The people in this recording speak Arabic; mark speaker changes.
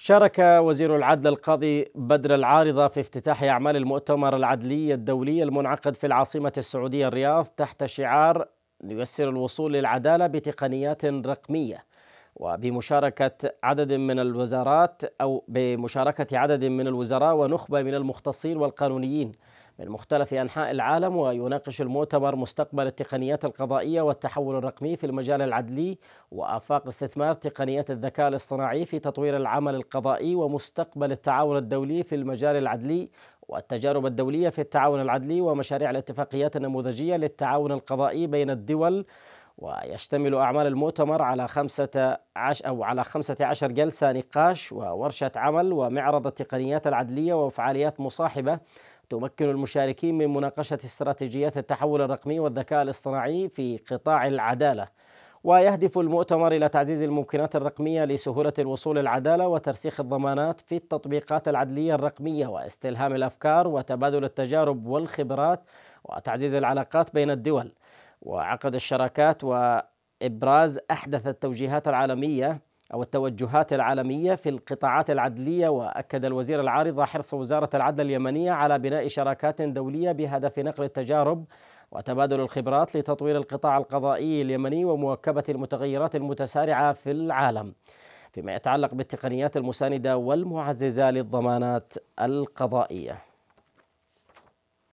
Speaker 1: شارك وزير العدل القاضي بدر العارضة في افتتاح أعمال المؤتمر العدلي الدولي المنعقد في العاصمة السعودية الرياض تحت شعار ييسر الوصول للعدالة بتقنيات رقمية وبمشاركة عدد من الوزارات أو بمشاركة عدد من الوزراء ونخبة من المختصين والقانونيين من مختلف أنحاء العالم ويناقش المؤتمر مستقبل التقنيات القضائية والتحول الرقمي في المجال العدلي وآفاق استثمار تقنيات الذكاء الاصطناعي في تطوير العمل القضائي ومستقبل التعاون الدولي في المجال العدلي والتجارب الدولية في التعاون العدلي ومشاريع الاتفاقيات النموذجية للتعاون القضائي بين الدول ويشتمل أعمال المؤتمر على خمسة عش أو على خمسة عشر جلسة نقاش وورشة عمل ومعرض التقنيات العدلية وفعاليات مصاحبة تمكن المشاركين من مناقشة استراتيجيات التحول الرقمي والذكاء الاصطناعي في قطاع العدالة ويهدف المؤتمر إلى تعزيز الممكنات الرقمية لسهولة الوصول العدالة وترسيخ الضمانات في التطبيقات العدلية الرقمية واستلهام الأفكار وتبادل التجارب والخبرات وتعزيز العلاقات بين الدول وعقد الشراكات وإبراز أحدث التوجيهات العالمية أو التوجهات العالمية في القطاعات العدلية وأكد الوزير العارض حرص وزارة العدل اليمنية على بناء شراكات دولية بهدف نقل التجارب وتبادل الخبرات لتطوير القطاع القضائي اليمني ومواكبة المتغيرات المتسارعة في العالم فيما يتعلق بالتقنيات المساندة والمعززة للضمانات القضائية